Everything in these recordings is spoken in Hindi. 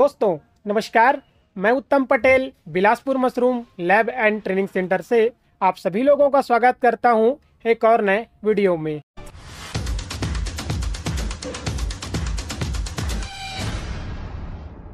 दोस्तों नमस्कार मैं Uttam Patel Bilaspur mushroom lab and training centre से आप सभी लोगों का स्वागत करता हूं एक और नए वीडियो में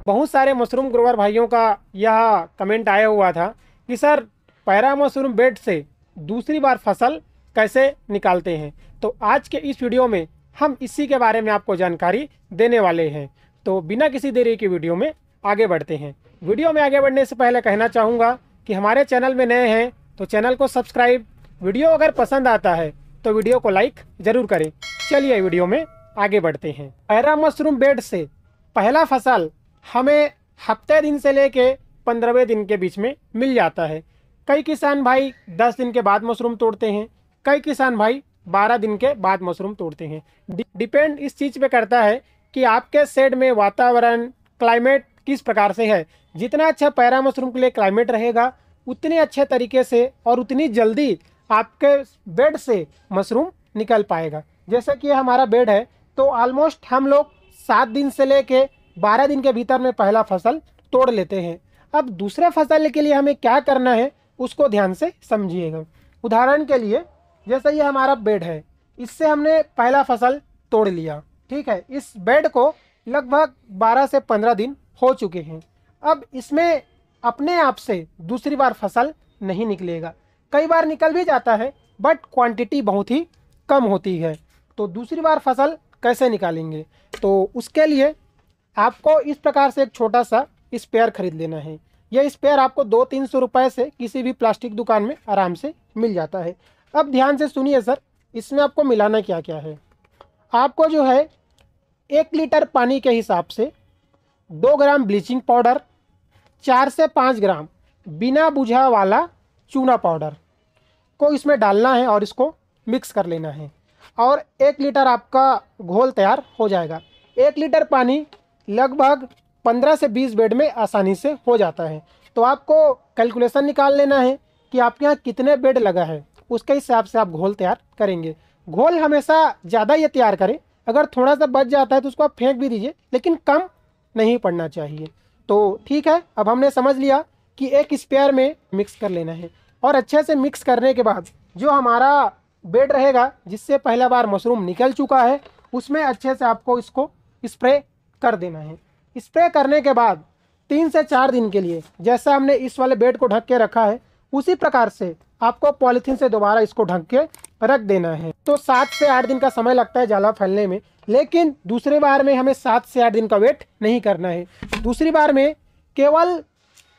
बहुत सारे मशरूम ग्रोवर भाइयों का यह कमेंट आया हुआ था कि सर पैरा मशरूम बेड से दूसरी बार फसल कैसे निकालते हैं तो आज के इस वीडियो में हम इसी के बारे में आपको जानकारी देने वाले हैं तो बिना किसी देरी के वीडियो में आगे बढ़ते हैं वीडियो में आगे बढ़ने से पहले कहना चाहूँगा कि हमारे चैनल में नए हैं तो चैनल को सब्सक्राइब वीडियो अगर पसंद आता है तो वीडियो को लाइक ज़रूर करें चलिए वीडियो में आगे बढ़ते हैं पैरा मशरूम बेड से पहला फसल हमें हफ्ते दिन से लेके पंद्रहवें दिन के बीच में मिल जाता है कई किसान भाई दस दिन के बाद मशरूम तोड़ते हैं कई किसान भाई बारह दिन के बाद मशरूम तोड़ते हैं डिपेंड इस चीज़ पे करता है कि आपके सेड में वातावरण क्लाइमेट किस प्रकार से है जितना अच्छा पैरा मशरूम के लिए क्लाइमेट रहेगा उतने अच्छे तरीके से और उतनी जल्दी आपके बेड से मशरूम निकल पाएगा जैसे कि हमारा बेड है तो ऑलमोस्ट हम लोग सात दिन से कर बारह दिन के भीतर में पहला फसल तोड़ लेते हैं अब दूसरे फसल के लिए हमें क्या करना है उसको ध्यान से समझिएगा उदाहरण के लिए जैसे ये हमारा बेड है इससे हमने पहला फसल तोड़ लिया ठीक है इस बेड को लगभग 12 से 15 दिन हो चुके हैं अब इसमें अपने आप से दूसरी बार फसल नहीं निकलेगा कई बार निकल भी जाता है बट क्वांटिटी बहुत ही कम होती है तो दूसरी बार फसल कैसे निकालेंगे तो उसके लिए आपको इस प्रकार से एक छोटा सा स्पेयर खरीद लेना है यह स्पेयर आपको दो तीन सौ रुपये से किसी भी प्लास्टिक दुकान में आराम से मिल जाता है अब ध्यान से सुनिए सर इसमें आपको मिलाना क्या क्या है आपको जो है एक लीटर पानी के हिसाब से दो ग्राम ब्लीचिंग पाउडर चार से पाँच ग्राम बिना बुझा वाला चूना पाउडर को इसमें डालना है और इसको मिक्स कर लेना है और एक लीटर आपका घोल तैयार हो जाएगा एक लीटर पानी लगभग पंद्रह से बीस बेड में आसानी से हो जाता है तो आपको कैलकुलेशन निकाल लेना है कि आपके यहाँ कितने बेड लगा है उसके हिसाब से आप घोल तैयार करेंगे घोल हमेशा ज़्यादा ये तैयार करें अगर थोड़ा सा बच जाता है तो उसको आप फेंक भी दीजिए लेकिन कम नहीं पड़ना चाहिए तो ठीक है अब हमने समझ लिया कि एक स्पेयर में मिक्स कर लेना है और अच्छे से मिक्स करने के बाद जो हमारा बेड रहेगा जिससे पहला बार मशरूम निकल चुका है उसमें अच्छे से आपको इसको स्प्रे कर देना है स्प्रे करने के बाद तीन से चार दिन के लिए जैसा हमने इस वाले बेड को ढक के रखा है उसी प्रकार से आपको पॉलीथीन से दोबारा इसको ढक के रख देना है तो सात से आठ दिन का समय लगता है जाला फैलने में लेकिन दूसरे बार में हमें सात से आठ दिन का वेट नहीं करना है दूसरी बार में केवल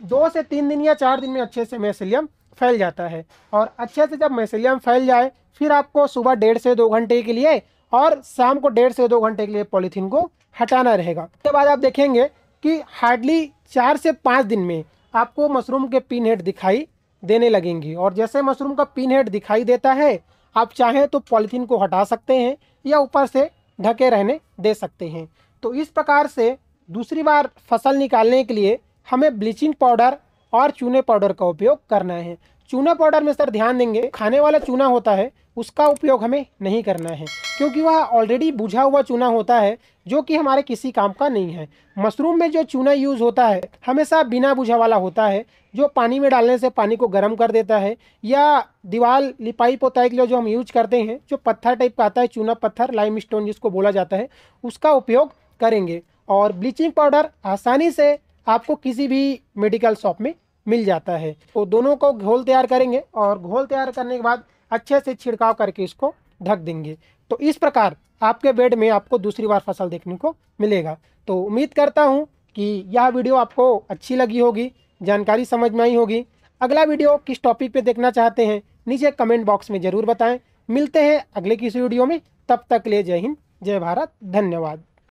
दो से तीन दिन या चार दिन में अच्छे से मैसेलियम फैल जाता है और अच्छे से जब मैसेलियम फैल जाए फिर आपको सुबह डेढ़ से दो घंटे के लिए और शाम को डेढ़ से दो घंटे के लिए पॉलीथीन को हटाना रहेगा उसके बाद आप देखेंगे कि हार्डली चार से पाँच दिन में आपको मशरूम के पिन हेड दिखाई देने लगेंगी और जैसे मशरूम का पिन हेड दिखाई देता है आप चाहें तो पॉलीथीन को हटा सकते हैं या ऊपर से ढके रहने दे सकते हैं तो इस प्रकार से दूसरी बार फसल निकालने के लिए हमें ब्लीचिंग पाउडर और चूने पाउडर का उपयोग करना है चूना पाउडर में सर ध्यान देंगे खाने वाला चूना होता है उसका उपयोग हमें नहीं करना है क्योंकि वह ऑलरेडी बुझा हुआ चूना होता है जो कि हमारे किसी काम का नहीं है मशरूम में जो चूना यूज़ होता है हमेशा बिना बुझा वाला होता है जो पानी में डालने से पानी को गर्म कर देता है या दीवार लिपाई पोताई के लिए जो हम यूज करते हैं जो पत्थर टाइप का आता है चूना पत्थर लाइम स्टोन जिसको बोला जाता है उसका उपयोग करेंगे और ब्लीचिंग पाउडर आसानी से आपको किसी भी मेडिकल शॉप में मिल जाता है तो दोनों को घोल तैयार करेंगे और घोल तैयार करने के बाद अच्छे से छिड़काव करके इसको ढक देंगे तो इस प्रकार आपके बेड में आपको दूसरी बार फसल देखने को मिलेगा तो उम्मीद करता हूँ कि यह वीडियो आपको अच्छी लगी होगी जानकारी समझ में आई होगी अगला वीडियो किस टॉपिक पे देखना चाहते हैं नीचे कमेंट बॉक्स में ज़रूर बताएं मिलते हैं अगले किसी वीडियो में तब तक ले जय हिंद जय भारत धन्यवाद